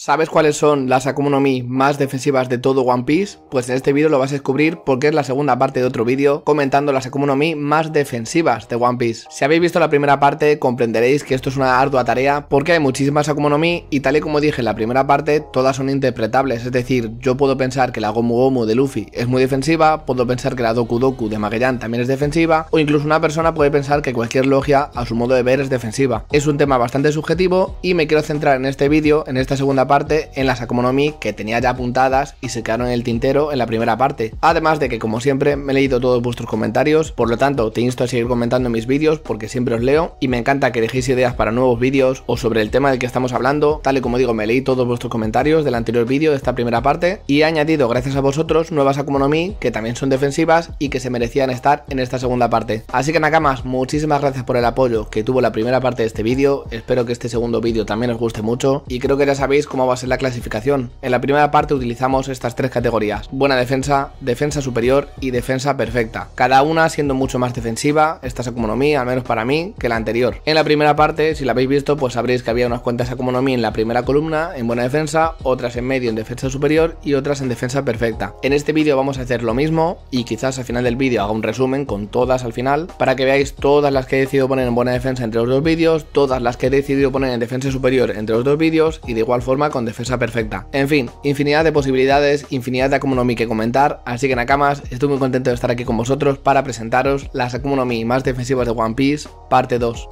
¿Sabes cuáles son las Akuma no Mi más defensivas de todo One Piece? Pues en este vídeo lo vas a descubrir porque es la segunda parte de otro vídeo comentando las Akuma no Mi más defensivas de One Piece. Si habéis visto la primera parte comprenderéis que esto es una ardua tarea porque hay muchísimas Akuma y tal y como dije en la primera parte todas son interpretables, es decir, yo puedo pensar que la Gomu Gomu de Luffy es muy defensiva, puedo pensar que la Doku Doku de Magellan también es defensiva o incluso una persona puede pensar que cualquier logia a su modo de ver es defensiva. Es un tema bastante subjetivo y me quiero centrar en este vídeo, en esta segunda parte, parte en las Mi que tenía ya apuntadas y se quedaron en el tintero en la primera parte. Además de que como siempre me he leído todos vuestros comentarios, por lo tanto te insto a seguir comentando mis vídeos porque siempre os leo y me encanta que dejéis ideas para nuevos vídeos o sobre el tema del que estamos hablando. Tal y como digo, me leí todos vuestros comentarios del anterior vídeo de esta primera parte y he añadido gracias a vosotros nuevas Mi que también son defensivas y que se merecían estar en esta segunda parte. Así que nada más muchísimas gracias por el apoyo que tuvo la primera parte de este vídeo, espero que este segundo vídeo también os guste mucho y creo que ya sabéis cómo va a ser la clasificación. En la primera parte utilizamos estas tres categorías, buena defensa, defensa superior y defensa perfecta, cada una siendo mucho más defensiva, esta economía, al menos para mí, que la anterior. En la primera parte, si la habéis visto, pues sabréis que había unas cuantas economía en la primera columna, en buena defensa, otras en medio en defensa superior y otras en defensa perfecta. En este vídeo vamos a hacer lo mismo y quizás al final del vídeo haga un resumen con todas al final para que veáis todas las que he decidido poner en buena defensa entre los dos vídeos, todas las que he decidido poner en defensa superior entre los dos vídeos y de igual forma con defensa perfecta. En fin, infinidad de posibilidades, infinidad de Mi que comentar, así que Nakamas, estoy muy contento de estar aquí con vosotros para presentaros las Mi más defensivas de One Piece, parte 2.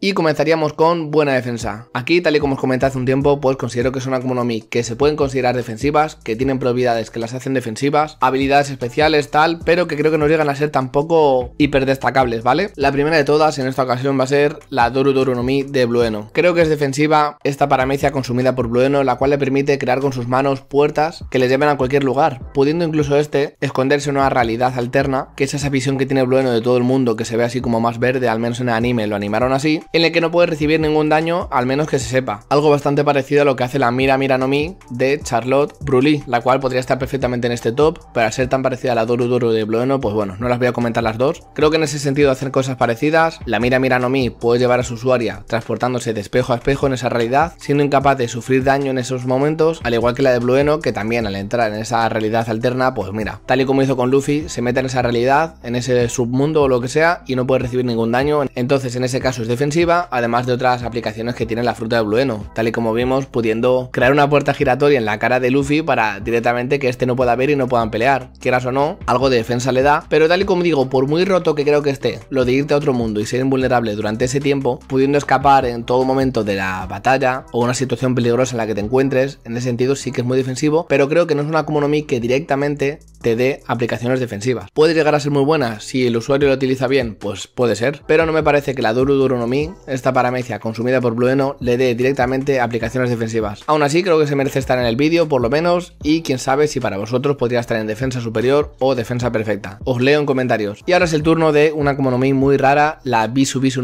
Y comenzaríamos con buena defensa. Aquí, tal y como os comenté hace un tiempo, pues considero que son Akumonomi que se pueden considerar defensivas, que tienen propiedades que las hacen defensivas, habilidades especiales, tal, pero que creo que no llegan a ser tampoco hiper destacables, ¿vale? La primera de todas en esta ocasión va a ser la Doru Doru no Mi de Blueno. Creo que es defensiva esta paramecia consumida por Blueno, la cual le permite crear con sus manos puertas que le lleven a cualquier lugar, pudiendo incluso este esconderse en una realidad alterna, que es esa visión que tiene Blueno de todo el mundo, que se ve así como más verde, al menos en el anime lo animaron así, en el que no puede recibir ningún daño, al menos que se sepa. Algo bastante parecido a lo que hace la Mira Mira no Mi de Charlotte Brulee, la cual podría estar perfectamente en este top, pero al ser tan parecida a la Doru de Blueno pues bueno, no las voy a comentar las dos. Creo que en ese sentido hacer cosas parecidas, la Mira Mira no Mi puede llevar a su usuaria transportándose de espejo a espejo en esa realidad, siendo incapaz de sufrir daño en esos momentos, al igual que la de Blueno, que también al entrar en esa realidad alterna, pues mira, tal y como hizo con Luffy, se mete en esa realidad, en ese submundo o lo que sea, y no puede recibir ningún daño. Entonces, en ese caso es defensivo además de otras aplicaciones que tiene la fruta de Blueno, tal y como vimos, pudiendo crear una puerta giratoria en la cara de Luffy para directamente que este no pueda ver y no puedan pelear. Quieras o no, algo de defensa le da, pero tal y como digo, por muy roto que creo que esté, lo de irte a otro mundo y ser invulnerable durante ese tiempo, pudiendo escapar en todo momento de la batalla o una situación peligrosa en la que te encuentres, en ese sentido sí que es muy defensivo, pero creo que no es una no Mi que directamente te dé aplicaciones defensivas. Puede llegar a ser muy buena si el usuario lo utiliza bien, pues puede ser, pero no me parece que la Duru Duro no Mi esta paramecia consumida por Blueno le dé directamente aplicaciones defensivas. Aún así, creo que se merece estar en el vídeo, por lo menos, y quién sabe si para vosotros podría estar en defensa superior o defensa perfecta. Os leo en comentarios. Y ahora es el turno de una Komonomi muy rara, la Bisu Bisu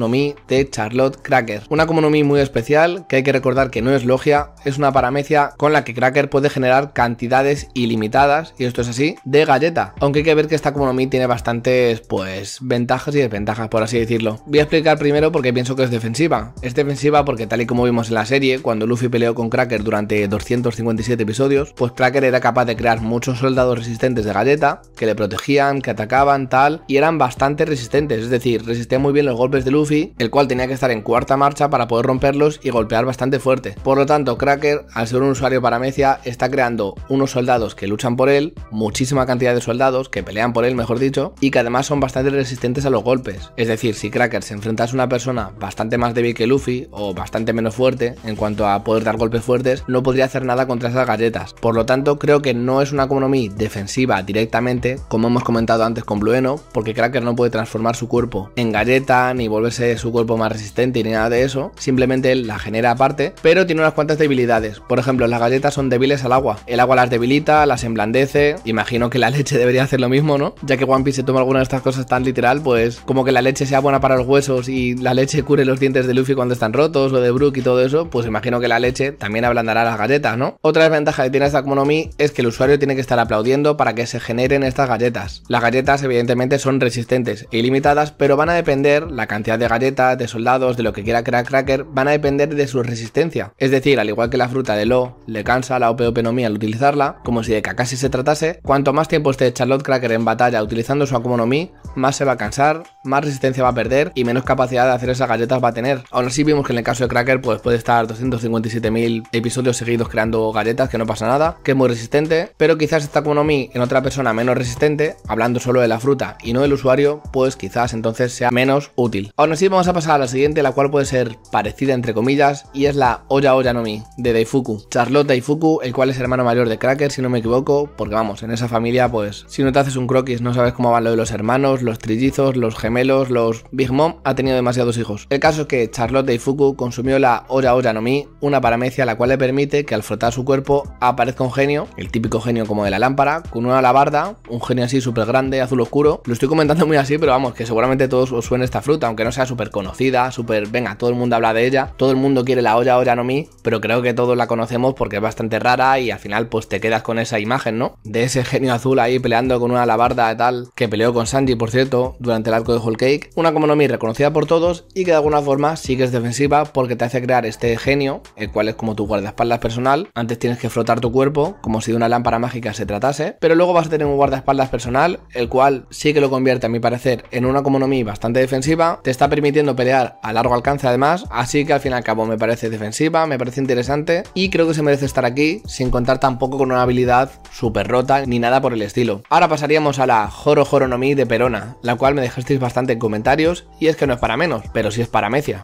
de Charlotte Cracker. Una Komonomi muy especial, que hay que recordar que no es logia, es una paramecia con la que Cracker puede generar cantidades ilimitadas, y esto es así, de galleta. Aunque hay que ver que esta Komonomi tiene bastantes, pues, ventajas y desventajas, por así decirlo. Voy a explicar primero porque pienso que es defensiva. Es defensiva porque tal y como vimos en la serie, cuando Luffy peleó con Cracker durante 257 episodios, pues Cracker era capaz de crear muchos soldados resistentes de galleta, que le protegían, que atacaban, tal, y eran bastante resistentes, es decir, resistían muy bien los golpes de Luffy, el cual tenía que estar en cuarta marcha para poder romperlos y golpear bastante fuerte. Por lo tanto, Cracker, al ser un usuario para Mecia, está creando unos soldados que luchan por él, muchísima cantidad de soldados que pelean por él, mejor dicho, y que además son bastante resistentes a los golpes. Es decir, si Cracker se enfrenta a una persona bastante más débil que Luffy o bastante menos fuerte en cuanto a poder dar golpes fuertes, no podría hacer nada contra esas galletas. Por lo tanto, creo que no es una economía defensiva directamente, como hemos comentado antes con Blueno, porque Cracker no puede transformar su cuerpo en galleta ni volverse su cuerpo más resistente ni nada de eso, simplemente la genera aparte, pero tiene unas cuantas debilidades. Por ejemplo, las galletas son débiles al agua. El agua las debilita, las emblandece, imagino que la leche debería hacer lo mismo, ¿no? Ya que One Piece se toma alguna de estas cosas tan literal, pues como que la leche sea buena para los huesos y la leche los dientes de Luffy cuando están rotos, lo de Brook y todo eso, pues imagino que la leche también ablandará las galletas, ¿no? Otra desventaja que tiene esta Mi es que el usuario tiene que estar aplaudiendo para que se generen estas galletas. Las galletas evidentemente son resistentes e ilimitadas, pero van a depender, la cantidad de galletas, de soldados, de lo que quiera crear Cracker, van a depender de su resistencia. Es decir, al igual que la fruta de Lo le cansa la Mi al utilizarla, como si de Kakashi se tratase, cuanto más tiempo esté Charlotte Cracker en batalla utilizando su Mi, más se va a cansar, más resistencia va a perder y menos capacidad de hacer esa galleta va a tener. Aún así vimos que en el caso de Cracker pues puede estar 257.000 episodios seguidos creando galletas, que no pasa nada, que es muy resistente, pero quizás esta Konomi en otra persona menos resistente, hablando solo de la fruta y no del usuario, pues quizás entonces sea menos útil. Aún así vamos a pasar a la siguiente, la cual puede ser parecida entre comillas, y es la Oya Oya Nomi de Daifuku. Charlotte Daifuku, el cual es hermano mayor de Cracker, si no me equivoco, porque vamos, en esa familia pues si no te haces un croquis no sabes cómo van lo de los hermanos, los trillizos, los gemelos, los Big Mom ha tenido demasiados hijos. El caso es que Charlotte Ifuku consumió la Oya Oya no Mi, una paramecia la cual le permite que al frotar su cuerpo aparezca un genio, el típico genio como de la lámpara, con una alabarda, un genio así súper grande, azul oscuro. Lo estoy comentando muy así, pero vamos, que seguramente todos os suene esta fruta, aunque no sea súper conocida, súper, venga, todo el mundo habla de ella, todo el mundo quiere la olla Oya no Mi, pero creo que todos la conocemos porque es bastante rara y al final pues te quedas con esa imagen, ¿no? De ese genio azul ahí peleando con una alabarda y tal, que peleó con Sanji, por cierto, durante el arco de Whole Cake. Una como no Mi reconocida por todos y que de alguna forma sí que es defensiva porque te hace crear este genio, el cual es como tu guardaespaldas personal. Antes tienes que frotar tu cuerpo, como si de una lámpara mágica se tratase, pero luego vas a tener un guardaespaldas personal, el cual sí que lo convierte, a mi parecer, en una Komonomi bastante defensiva. Te está permitiendo pelear a largo alcance, además, así que al fin y al cabo me parece defensiva, me parece interesante y creo que se merece estar aquí, sin contar tampoco con una habilidad super rota ni nada por el estilo. Ahora pasaríamos a la Joro joronomía de Perona, la cual me dejasteis bastante en comentarios y es que no es para menos, pero si Paramecia.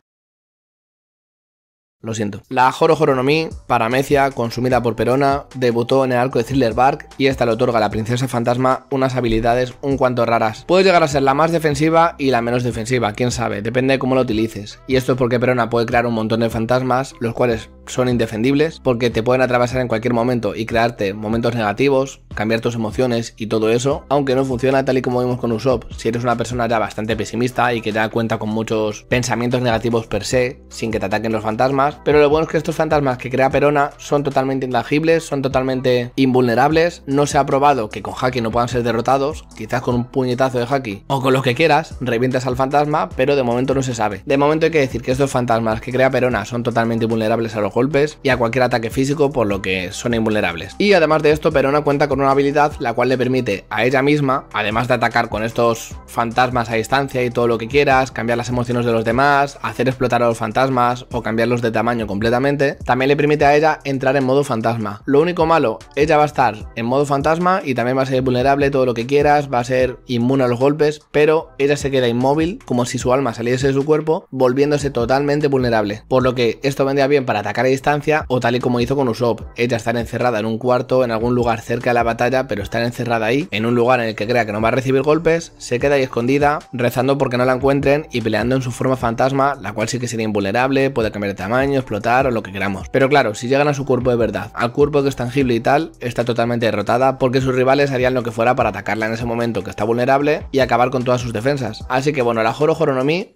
Lo siento. La Joro para Paramecia, consumida por Perona, debutó en el arco de Thriller Bark y esta le otorga a la princesa fantasma unas habilidades un cuanto raras. Puede llegar a ser la más defensiva y la menos defensiva, quién sabe, depende de cómo lo utilices. Y esto es porque Perona puede crear un montón de fantasmas, los cuales son indefendibles porque te pueden atravesar en cualquier momento y crearte momentos negativos, cambiar tus emociones y todo eso, aunque no funciona tal y como vimos con Usopp. Si eres una persona ya bastante pesimista y que ya cuenta con muchos pensamientos negativos per se, sin que te ataquen los fantasmas, pero lo bueno es que estos fantasmas que crea Perona son totalmente intangibles, son totalmente invulnerables, no se ha probado que con Haki no puedan ser derrotados, quizás con un puñetazo de Haki o con lo que quieras, revientas al fantasma, pero de momento no se sabe. De momento hay que decir que estos fantasmas que crea Perona son totalmente vulnerables a los golpes y a cualquier ataque físico, por lo que son invulnerables. Y además de esto, Perona cuenta con una habilidad la cual le permite a ella misma, además de atacar con estos fantasmas a distancia y todo lo que quieras, cambiar las emociones de los demás, hacer explotar a los fantasmas o cambiarlos de tamaño completamente, también le permite a ella entrar en modo fantasma. Lo único malo, ella va a estar en modo fantasma y también va a ser vulnerable todo lo que quieras, va a ser inmune a los golpes, pero ella se queda inmóvil como si su alma saliese de su cuerpo, volviéndose totalmente vulnerable. Por lo que esto vendría bien para atacar a distancia o tal y como hizo con Usopp. Ella estar encerrada en un cuarto en algún lugar cerca de la batalla, pero estar encerrada ahí, en un lugar en el que crea que no va a recibir golpes, se queda ahí escondida, rezando porque no la encuentren y peleando en su forma fantasma, la cual sí que sería invulnerable, puede cambiar de tamaño, explotar o lo que queramos. Pero claro, si llegan a su cuerpo de verdad, al cuerpo que es tangible y tal, está totalmente derrotada porque sus rivales harían lo que fuera para atacarla en ese momento que está vulnerable y acabar con todas sus defensas. Así que bueno, la Joro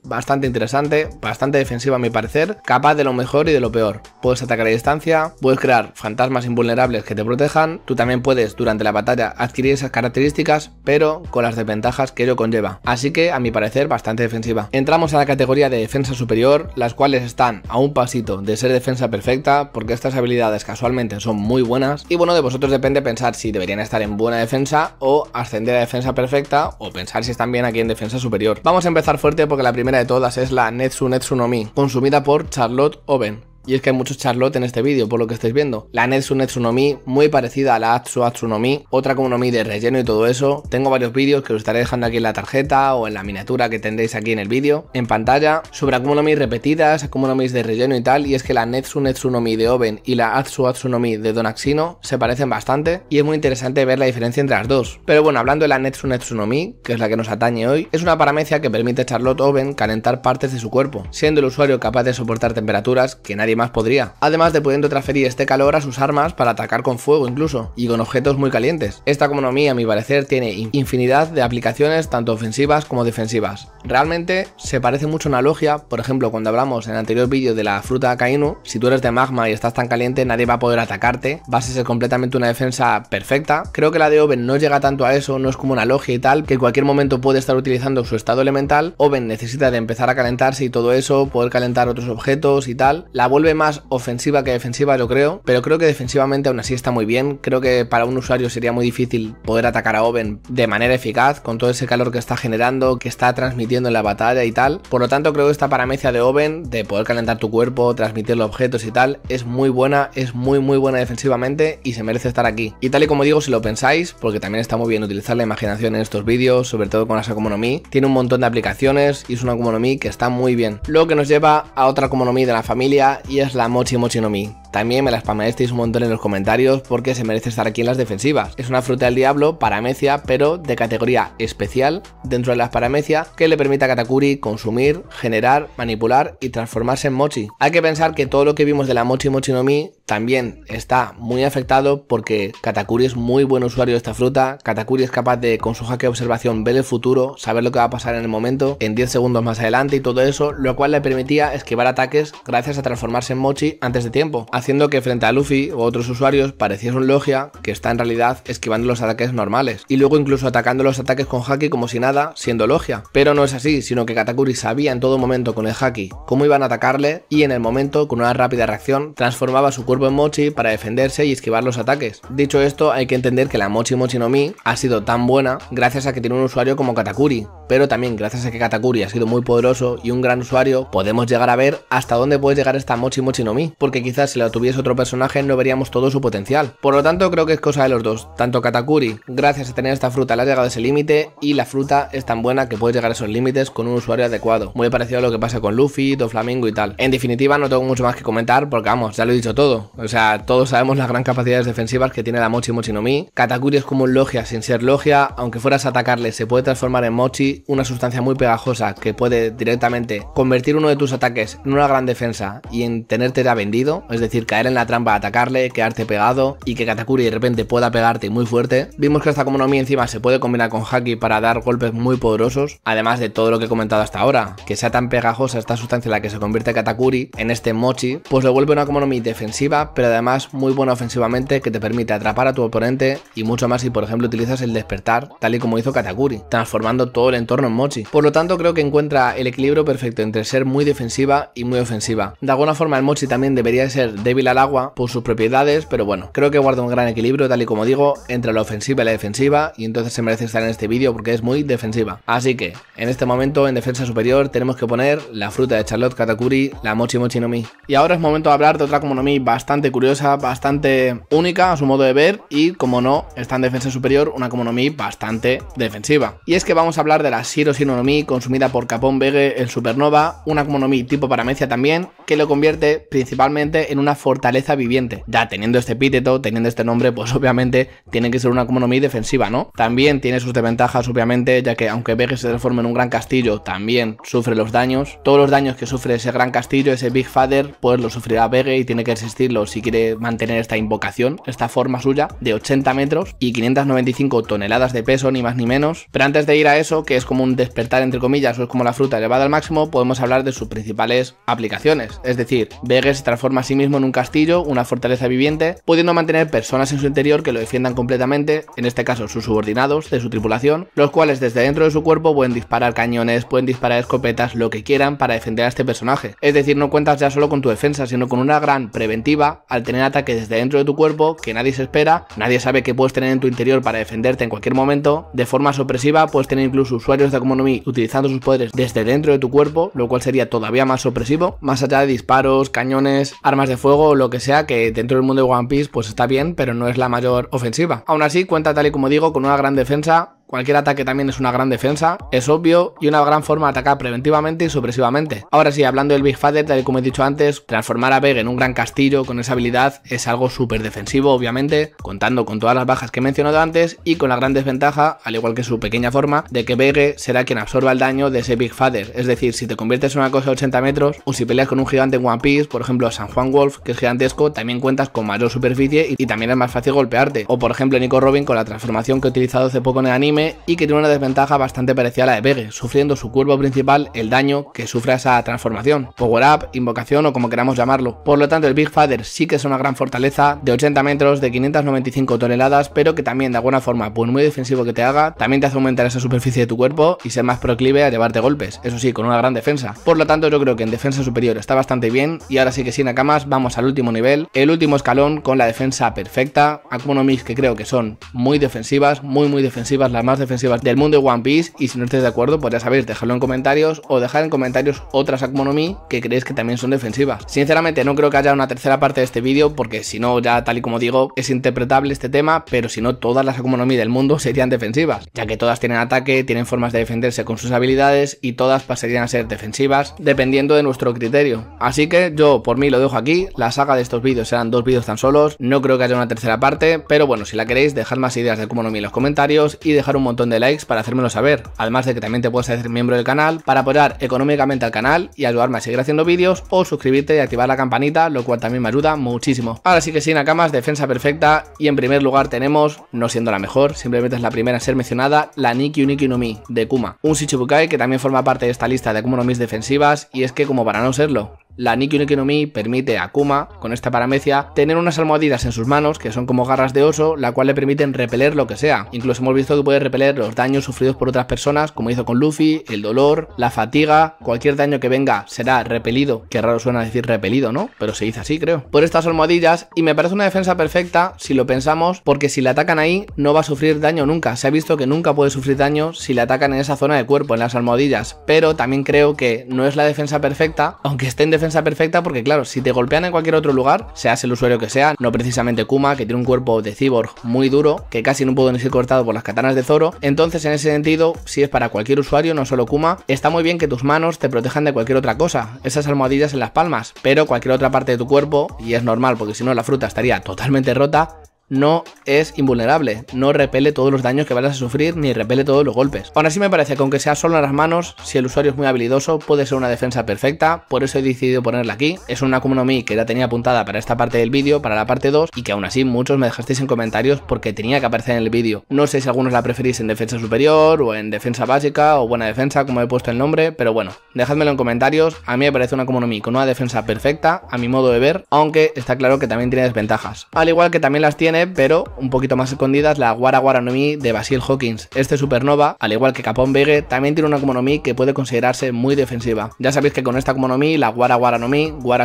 bastante interesante, bastante defensiva a mi parecer, capaz de lo mejor y de lo peor puedes atacar a distancia, puedes crear fantasmas invulnerables que te protejan, tú también puedes durante la batalla adquirir esas características, pero con las desventajas que ello conlleva, así que a mi parecer bastante defensiva. Entramos a la categoría de defensa superior, las cuales están a un pasito de ser defensa perfecta, porque estas habilidades casualmente son muy buenas, y bueno, de vosotros depende pensar si deberían estar en buena defensa o ascender a defensa perfecta, o pensar si están bien aquí en defensa superior. Vamos a empezar fuerte porque la primera de todas es la Netsu Netsu no Mi, consumida por Charlotte Oven y es que hay muchos Charlotte en este vídeo, por lo que estáis viendo. La Netsu Netsunomi, muy parecida a la Atsu Atsunomi, otra mi de relleno y todo eso. Tengo varios vídeos que os estaré dejando aquí en la tarjeta o en la miniatura que tendréis aquí en el vídeo, en pantalla, sobre Akomonomi repetidas, Akomonomis de relleno y tal. Y es que la Netsu Netsunomi de Oven y la Atsu Atsunomi de Donaxino se parecen bastante y es muy interesante ver la diferencia entre las dos. Pero bueno, hablando de la Netsu Netsunomi, que es la que nos atañe hoy, es una paramecia que permite a Charlotte Oven calentar partes de su cuerpo, siendo el usuario capaz de soportar temperaturas que nadie más podría. Además de pudiendo transferir este calor a sus armas para atacar con fuego incluso, y con objetos muy calientes. Esta economía, a mi parecer, tiene infinidad de aplicaciones tanto ofensivas como defensivas. Realmente se parece mucho a una logia, por ejemplo, cuando hablamos en el anterior vídeo de la fruta Kainu, si tú eres de magma y estás tan caliente, nadie va a poder atacarte, vas a ser completamente una defensa perfecta. Creo que la de Oven no llega tanto a eso, no es como una logia y tal, que en cualquier momento puede estar utilizando su estado elemental. Oven necesita de empezar a calentarse y todo eso, poder calentar otros objetos y tal. La vuelve más ofensiva que defensiva, lo creo, pero creo que defensivamente aún así está muy bien. Creo que para un usuario sería muy difícil poder atacar a Oven de manera eficaz con todo ese calor que está generando, que está transmitiendo en la batalla y tal. Por lo tanto, creo que esta paramecia de Oven, de poder calentar tu cuerpo, transmitir los objetos y tal, es muy buena, es muy muy buena defensivamente y se merece estar aquí. Y tal y como digo, si lo pensáis, porque también está muy bien utilizar la imaginación en estos vídeos, sobre todo con las Mi tiene un montón de aplicaciones y es una Mi que está muy bien. Lo que nos lleva a otra Komonomi de la familia y y es la Mochi Mochi no Mi. También me la spameasteis un montón en los comentarios porque se merece estar aquí en las defensivas. Es una fruta del diablo, paramecia, pero de categoría especial dentro de las paramecias que le permite a Katakuri consumir, generar, manipular y transformarse en mochi. Hay que pensar que todo lo que vimos de la mochi mochi no también está muy afectado porque Katakuri es muy buen usuario de esta fruta. Katakuri es capaz de, con su jaque de observación, ver el futuro, saber lo que va a pasar en el momento, en 10 segundos más adelante y todo eso, lo cual le permitía esquivar ataques gracias a transformarse en mochi antes de tiempo haciendo que frente a Luffy u otros usuarios parecía un Logia que está en realidad esquivando los ataques normales y luego incluso atacando los ataques con Haki como si nada, siendo Logia. Pero no es así, sino que Katakuri sabía en todo momento con el Haki cómo iban a atacarle y en el momento, con una rápida reacción, transformaba su cuerpo en Mochi para defenderse y esquivar los ataques. Dicho esto, hay que entender que la Mochi Mochi no Mi ha sido tan buena gracias a que tiene un usuario como Katakuri, pero también gracias a que Katakuri ha sido muy poderoso y un gran usuario, podemos llegar a ver hasta dónde puede llegar esta Mochi Mochi no Mi, porque quizás si la tuviese otro personaje no veríamos todo su potencial. Por lo tanto, creo que es cosa de los dos. Tanto Katakuri, gracias a tener esta fruta, le ha llegado a ese límite y la fruta es tan buena que puede llegar a esos límites con un usuario adecuado. Muy parecido a lo que pasa con Luffy, Doflamingo y tal. En definitiva, no tengo mucho más que comentar porque, vamos, ya lo he dicho todo. O sea, todos sabemos las gran capacidades defensivas que tiene la Mochi Mochi no Mi. Katakuri es como un logia sin ser logia. Aunque fueras a atacarle, se puede transformar en Mochi, una sustancia muy pegajosa que puede directamente convertir uno de tus ataques en una gran defensa y en tenerte ya vendido. Es decir, caer en la trampa, atacarle, quedarte pegado y que Katakuri de repente pueda pegarte muy fuerte. Vimos que esta Komonomi encima se puede combinar con Haki para dar golpes muy poderosos, además de todo lo que he comentado hasta ahora, que sea tan pegajosa esta sustancia en la que se convierte Katakuri en este Mochi, pues le vuelve una Komonomi defensiva, pero además muy buena ofensivamente que te permite atrapar a tu oponente y mucho más si por ejemplo utilizas el despertar, tal y como hizo Katakuri, transformando todo el entorno en Mochi. Por lo tanto creo que encuentra el equilibrio perfecto entre ser muy defensiva y muy ofensiva. De alguna forma el Mochi también debería ser débil al agua por sus propiedades, pero bueno, creo que guarda un gran equilibrio, tal y como digo, entre la ofensiva y la defensiva, y entonces se merece estar en este vídeo porque es muy defensiva. Así que, en este momento, en defensa superior, tenemos que poner la fruta de Charlotte Katakuri, la Mochi Mochi no Mi. Y ahora es momento de hablar de otra Komonomi bastante curiosa, bastante única a su modo de ver, y como no, está en defensa superior, una Komonomi bastante defensiva. Y es que vamos a hablar de la Shiro Mi consumida por Capón Bege, el Supernova, una Komonomi tipo Paramecia también, que lo convierte principalmente en una fortaleza viviente. Ya teniendo este epíteto, teniendo este nombre, pues obviamente tiene que ser una economía defensiva, ¿no? También tiene sus desventajas, obviamente, ya que aunque Vege se transforme en un gran castillo, también sufre los daños. Todos los daños que sufre ese gran castillo, ese Big Father, pues lo sufrirá Vege y tiene que resistirlo si quiere mantener esta invocación, esta forma suya, de 80 metros y 595 toneladas de peso, ni más ni menos. Pero antes de ir a eso, que es como un despertar entre comillas, o es como la fruta elevada al máximo, podemos hablar de sus principales aplicaciones. Es decir, Vege se transforma a sí mismo en un castillo, una fortaleza viviente, pudiendo mantener personas en su interior que lo defiendan completamente, en este caso sus subordinados de su tripulación, los cuales desde dentro de su cuerpo pueden disparar cañones, pueden disparar escopetas, lo que quieran para defender a este personaje. Es decir, no cuentas ya solo con tu defensa, sino con una gran preventiva al tener ataques desde dentro de tu cuerpo que nadie se espera, nadie sabe que puedes tener en tu interior para defenderte en cualquier momento. De forma sopresiva, puedes tener incluso usuarios de Akumonomi utilizando sus poderes desde dentro de tu cuerpo, lo cual sería todavía más opresivo, más allá de disparos, cañones, armas de fuego lo que sea que dentro del mundo de One Piece pues está bien, pero no es la mayor ofensiva. Aún así, cuenta tal y como digo con una gran defensa, Cualquier ataque también es una gran defensa, es obvio, y una gran forma de atacar preventivamente y supresivamente. Ahora sí, hablando del Big Father, tal y como he dicho antes, transformar a Vega en un gran castillo con esa habilidad es algo súper defensivo, obviamente, contando con todas las bajas que he mencionado antes y con la gran desventaja, al igual que su pequeña forma, de que Vega será quien absorba el daño de ese Big Father. Es decir, si te conviertes en una cosa de 80 metros o si peleas con un gigante en One Piece, por ejemplo San Juan Wolf, que es gigantesco, también cuentas con mayor superficie y, y también es más fácil golpearte. O por ejemplo Nico Robin con la transformación que he utilizado hace poco en el anime y que tiene una desventaja bastante parecida a la de Pegue, sufriendo su cuerpo principal el daño que sufre esa transformación, power up, invocación o como queramos llamarlo. Por lo tanto, el Big Father sí que es una gran fortaleza de 80 metros, de 595 toneladas, pero que también de alguna forma, por muy defensivo que te haga, también te hace aumentar esa superficie de tu cuerpo y ser más proclive a llevarte golpes, eso sí, con una gran defensa. Por lo tanto, yo creo que en defensa superior está bastante bien y ahora sí que sin más, vamos al último nivel, el último escalón con la defensa perfecta, Akumono que creo que son muy defensivas, muy muy defensivas las más defensivas del mundo de One Piece. Y si no estáis de acuerdo, pues ya dejarlo en comentarios o dejar en comentarios otras Akumonomi que creéis que también son defensivas. Sinceramente, no creo que haya una tercera parte de este vídeo, porque si no, ya tal y como digo, es interpretable este tema, pero si no, todas las Akumonomi del mundo serían defensivas, ya que todas tienen ataque, tienen formas de defenderse con sus habilidades y todas pasarían a ser defensivas, dependiendo de nuestro criterio. Así que yo, por mí, lo dejo aquí. La saga de estos vídeos serán dos vídeos tan solos. No creo que haya una tercera parte, pero bueno, si la queréis, dejad más ideas de Akumonomi en los comentarios y dejad un montón de likes para hacérmelo saber, además de que también te puedes hacer miembro del canal para apoyar económicamente al canal y ayudarme a seguir haciendo vídeos o suscribirte y activar la campanita, lo cual también me ayuda muchísimo. Ahora sí que sí, Nakamas, defensa perfecta y en primer lugar tenemos, no siendo la mejor, simplemente es la primera a ser mencionada, la Niki Uniki no Mi de Kuma, un Shichibukai que también forma parte de esta lista de Kuma no Mis defensivas y es que como para no serlo, la Nikki no permite a Kuma, con esta paramecia, tener unas almohadillas en sus manos, que son como garras de oso, la cual le permiten repeler lo que sea. Incluso hemos visto que puede repeler los daños sufridos por otras personas, como hizo con Luffy, el dolor, la fatiga, cualquier daño que venga será repelido, que raro suena decir repelido, ¿no? Pero se dice así, creo. Por estas almohadillas, y me parece una defensa perfecta si lo pensamos, porque si le atacan ahí, no va a sufrir daño nunca. Se ha visto que nunca puede sufrir daño si le atacan en esa zona de cuerpo, en las almohadillas. Pero también creo que no es la defensa perfecta, aunque esté en defensa perfecta porque claro, si te golpean en cualquier otro lugar, seas el usuario que sea, no precisamente Kuma, que tiene un cuerpo de cyborg muy duro, que casi no pudo ni ser cortado por las katanas de Zoro, entonces en ese sentido, si es para cualquier usuario, no solo Kuma, está muy bien que tus manos te protejan de cualquier otra cosa, esas almohadillas en las palmas, pero cualquier otra parte de tu cuerpo, y es normal porque si no la fruta estaría totalmente rota, no es invulnerable, no repele todos los daños que vayas a sufrir ni repele todos los golpes. Aún así me parece que aunque sea solo en las manos, si el usuario es muy habilidoso puede ser una defensa perfecta, por eso he decidido ponerla aquí. Es una Akuma Mi que ya tenía apuntada para esta parte del vídeo, para la parte 2 y que aún así muchos me dejasteis en comentarios porque tenía que aparecer en el vídeo. No sé si algunos la preferís en defensa superior o en defensa básica o buena defensa como he puesto el nombre, pero bueno, dejádmelo en comentarios, a mí me parece una Akuma Mi con una defensa perfecta a mi modo de ver, aunque está claro que también tiene desventajas. Al igual que también las tiene pero un poquito más escondidas, la Guara Guara de Basil Hawkins. Este supernova, al igual que Capón Vegue, también tiene una Komonomi que puede considerarse muy defensiva. Ya sabéis que con esta Komonomi, la Guara Guara no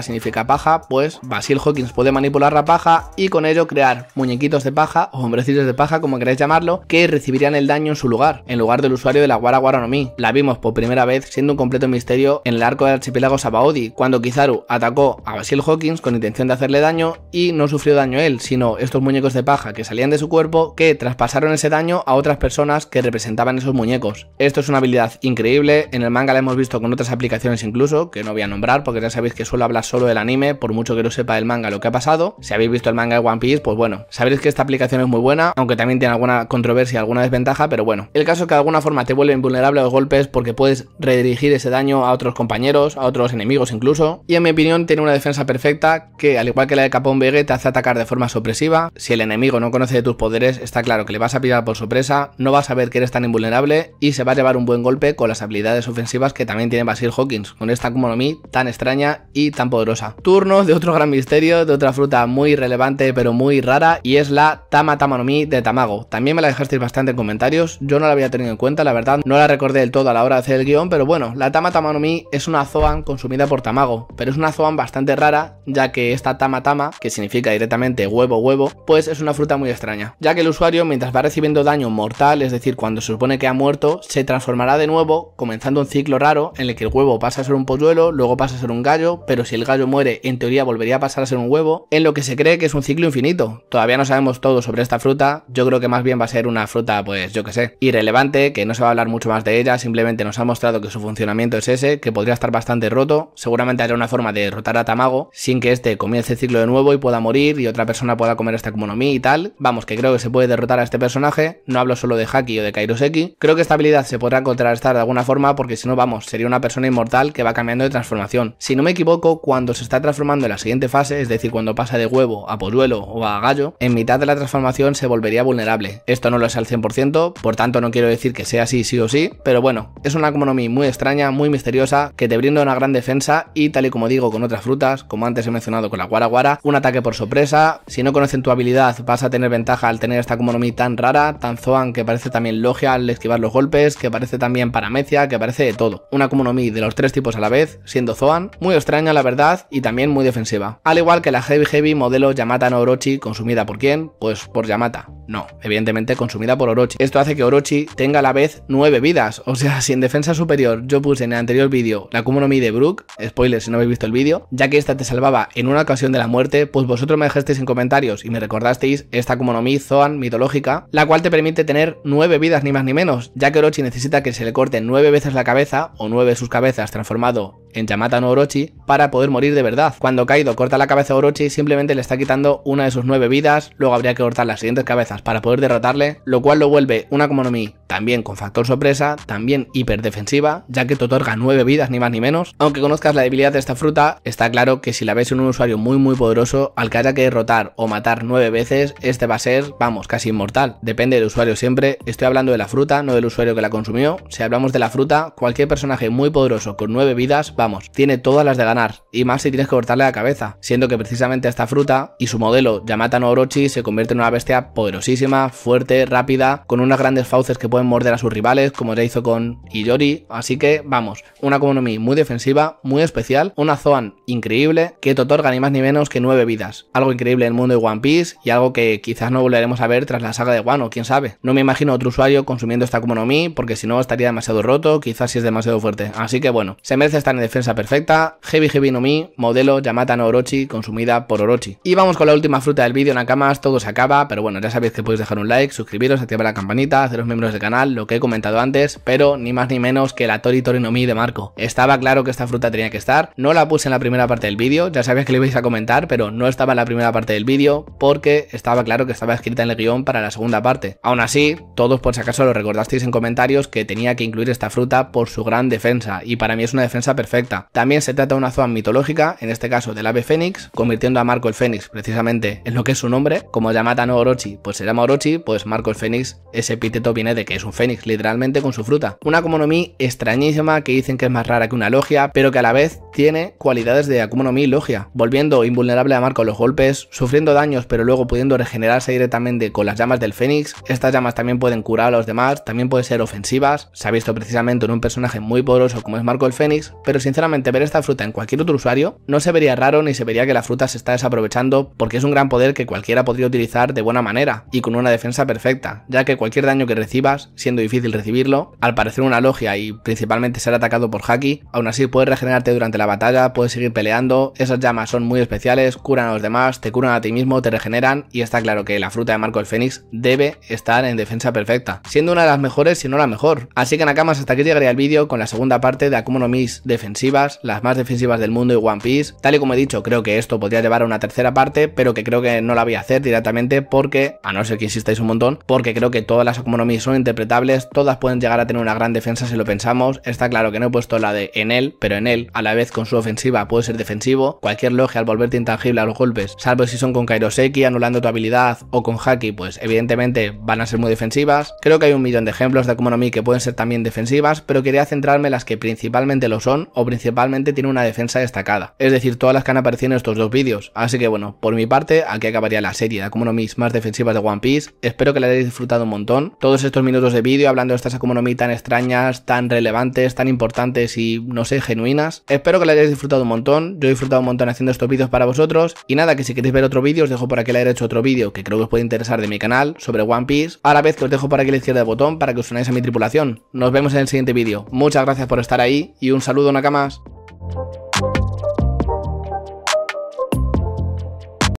significa paja, pues Basil Hawkins puede manipular la paja y con ello crear muñequitos de paja o hombrecillos de paja, como queráis llamarlo, que recibirían el daño en su lugar, en lugar del usuario de la Guara Guara La vimos por primera vez siendo un completo misterio en el arco del archipiélago Sabaody, cuando Kizaru atacó a Basil Hawkins con intención de hacerle daño y no sufrió daño él, sino estos muñequitos de paja que salían de su cuerpo que traspasaron ese daño a otras personas que representaban esos muñecos. Esto es una habilidad increíble, en el manga la hemos visto con otras aplicaciones incluso, que no voy a nombrar porque ya sabéis que suelo hablar solo del anime, por mucho que no sepa el manga lo que ha pasado. Si habéis visto el manga de One Piece, pues bueno, sabréis que esta aplicación es muy buena, aunque también tiene alguna controversia, alguna desventaja, pero bueno. El caso es que de alguna forma te vuelve invulnerable a los golpes porque puedes redirigir ese daño a otros compañeros, a otros enemigos incluso, y en mi opinión tiene una defensa perfecta que, al igual que la de Capón Vegeta, hace atacar de forma sorpresiva, el enemigo no conoce de tus poderes, está claro que le vas a pillar por sorpresa, no va a saber que eres tan invulnerable y se va a llevar un buen golpe con las habilidades ofensivas que también tiene Basil Hawkins, con esta Kumonomi tan extraña y tan poderosa. Turno de otro gran misterio, de otra fruta muy relevante pero muy rara, y es la Tama Tamanomi de Tamago. También me la dejasteis bastante en comentarios, yo no la había tenido en cuenta, la verdad, no la recordé del todo a la hora de hacer el guión, pero bueno, la Tama Tamanomi es una Zoan consumida por Tamago, pero es una Zoan bastante rara, ya que esta Tama Tama, que significa directamente huevo huevo, pues pues es una fruta muy extraña, ya que el usuario mientras va recibiendo daño mortal, es decir, cuando se supone que ha muerto, se transformará de nuevo, comenzando un ciclo raro en el que el huevo pasa a ser un polluelo, luego pasa a ser un gallo, pero si el gallo muere, en teoría volvería a pasar a ser un huevo, en lo que se cree que es un ciclo infinito. Todavía no sabemos todo sobre esta fruta, yo creo que más bien va a ser una fruta, pues yo que sé, irrelevante, que no se va a hablar mucho más de ella, simplemente nos ha mostrado que su funcionamiento es ese, que podría estar bastante roto, seguramente hará una forma de derrotar a Tamago sin que este comience el ciclo de nuevo y pueda morir y otra persona pueda comer esta comunidad y tal, vamos, que creo que se puede derrotar a este personaje, no hablo solo de Haki o de Kairoseki, creo que esta habilidad se podrá contrarrestar de alguna forma porque si no, vamos, sería una persona inmortal que va cambiando de transformación. Si no me equivoco, cuando se está transformando en la siguiente fase, es decir, cuando pasa de huevo a polluelo o a gallo, en mitad de la transformación se volvería vulnerable. Esto no lo es al 100%, por tanto no quiero decir que sea así sí o sí, pero bueno, es una Komonomi muy extraña, muy misteriosa, que te brinda una gran defensa y tal y como digo con otras frutas, como antes he mencionado con la guara guara, un ataque por sorpresa, si no conocen tu habilidad vas a tener ventaja al tener esta Mi tan rara, tan Zoan que parece también Logia al esquivar los golpes, que parece también Paramecia, que parece de todo. Una Mi de los tres tipos a la vez, siendo Zoan, muy extraña la verdad y también muy defensiva. Al igual que la Heavy Heavy modelo Yamata no Orochi, consumida por quién? Pues por Yamata. No, evidentemente consumida por Orochi. Esto hace que Orochi tenga a la vez nueve vidas, o sea, si en defensa superior yo puse en el anterior vídeo la Mi de Brook, spoiler si no habéis visto el vídeo, ya que esta te salvaba en una ocasión de la muerte, pues vosotros me dejasteis en comentarios y me recordáis esta Kumonomi Zoan mitológica, la cual te permite tener nueve vidas ni más ni menos, ya que Orochi necesita que se le corte nueve veces la cabeza o nueve sus cabezas transformado en Yamata no Orochi para poder morir de verdad. Cuando Kaido corta la cabeza a Orochi simplemente le está quitando una de sus nueve vidas, luego habría que cortar las siguientes cabezas para poder derrotarle, lo cual lo vuelve una Komonomi también con factor sorpresa, también hiperdefensiva, ya que te otorga nueve vidas ni más ni menos. Aunque conozcas la debilidad de esta fruta, está claro que si la ves en un usuario muy muy poderoso, al que haya que derrotar o matar nueve veces, este va a ser, vamos, casi inmortal. Depende del usuario siempre, estoy hablando de la fruta, no del usuario que la consumió. Si hablamos de la fruta, cualquier personaje muy poderoso con nueve vidas vamos, tiene todas las de ganar, y más si tienes que cortarle la cabeza, siendo que precisamente esta fruta y su modelo Yamata no Orochi se convierte en una bestia poderosísima, fuerte, rápida, con unas grandes fauces que pueden morder a sus rivales, como ya hizo con Iyori, así que vamos, una Komonomi muy defensiva, muy especial, una Zoan increíble, que te otorga ni más ni menos que nueve vidas, algo increíble en el mundo de One Piece y algo que quizás no volveremos a ver tras la saga de Wano, quién sabe. No me imagino otro usuario consumiendo esta Komonomi, porque si no estaría demasiado roto, quizás si es demasiado fuerte, así que bueno, se merece estar en defensa perfecta, Heavy Heavy no Mi, modelo Yamata no Orochi, consumida por Orochi. Y vamos con la última fruta del vídeo, Nakamas, todo se acaba, pero bueno, ya sabéis que podéis dejar un like, suscribiros, activar la campanita, haceros miembros del canal, lo que he comentado antes, pero ni más ni menos que la Tori Tori no Mi de Marco. Estaba claro que esta fruta tenía que estar, no la puse en la primera parte del vídeo, ya sabéis que le ibais a comentar, pero no estaba en la primera parte del vídeo porque estaba claro que estaba escrita en el guión para la segunda parte. Aún así, todos por si acaso lo recordasteis en comentarios que tenía que incluir esta fruta por su gran defensa, y para mí es una defensa perfecta también se trata de una zona mitológica, en este caso del ave fénix, convirtiendo a Marco el Fénix precisamente en lo que es su nombre. Como Yamata no Orochi, pues se llama Orochi, pues Marco el Fénix, ese epíteto viene de que es un fénix, literalmente con su fruta. Una Akumonomi extrañísima que dicen que es más rara que una logia, pero que a la vez tiene cualidades de Akumonomi logia, volviendo invulnerable a Marco a los golpes, sufriendo daños pero luego pudiendo regenerarse directamente con las llamas del fénix. Estas llamas también pueden curar a los demás, también pueden ser ofensivas. Se ha visto precisamente en un personaje muy poderoso como es Marco el Fénix, pero sin sinceramente ver esta fruta en cualquier otro usuario no se vería raro ni se vería que la fruta se está desaprovechando porque es un gran poder que cualquiera podría utilizar de buena manera y con una defensa perfecta, ya que cualquier daño que recibas, siendo difícil recibirlo, al parecer una logia y principalmente ser atacado por Haki, aún así puedes regenerarte durante la batalla, puedes seguir peleando, esas llamas son muy especiales, curan a los demás, te curan a ti mismo, te regeneran y está claro que la fruta de Marco el Fénix debe estar en defensa perfecta, siendo una de las mejores si no la mejor. Así que Nakamas hasta aquí llegaría el vídeo con la segunda parte de Akuma no Mi's defensiva las más defensivas del mundo y One Piece. Tal y como he dicho, creo que esto podría llevar a una tercera parte, pero que creo que no la voy a hacer directamente porque, a no ser que insistáis un montón, porque creo que todas las Akumonomi son interpretables, todas pueden llegar a tener una gran defensa si lo pensamos. Está claro que no he puesto la de en él, pero en él, a la vez con su ofensiva, puede ser defensivo. Cualquier logia al volverte intangible a los golpes, salvo si son con Kairoseki, anulando tu habilidad o con Haki, pues evidentemente van a ser muy defensivas. Creo que hay un millón de ejemplos de Akumonomi que pueden ser también defensivas, pero quería centrarme en las que principalmente lo son, principalmente tiene una defensa destacada, es decir, todas las que han aparecido en estos dos vídeos. Así que bueno, por mi parte, aquí acabaría la serie, de mis más defensivas de One Piece. Espero que la hayáis disfrutado un montón. Todos estos minutos de vídeo hablando de estas Mi tan extrañas, tan relevantes, tan importantes y no sé, genuinas. Espero que la hayáis disfrutado un montón. Yo he disfrutado un montón haciendo estos vídeos para vosotros. Y nada, que si queréis ver otro vídeo, os dejo para que le la hecho otro vídeo que creo que os puede interesar de mi canal sobre One Piece. A la vez que os dejo por aquí le la el botón para que os unáis a mi tripulación. Nos vemos en el siguiente vídeo. Muchas gracias por estar ahí y un saludo, Nakama. Gracias.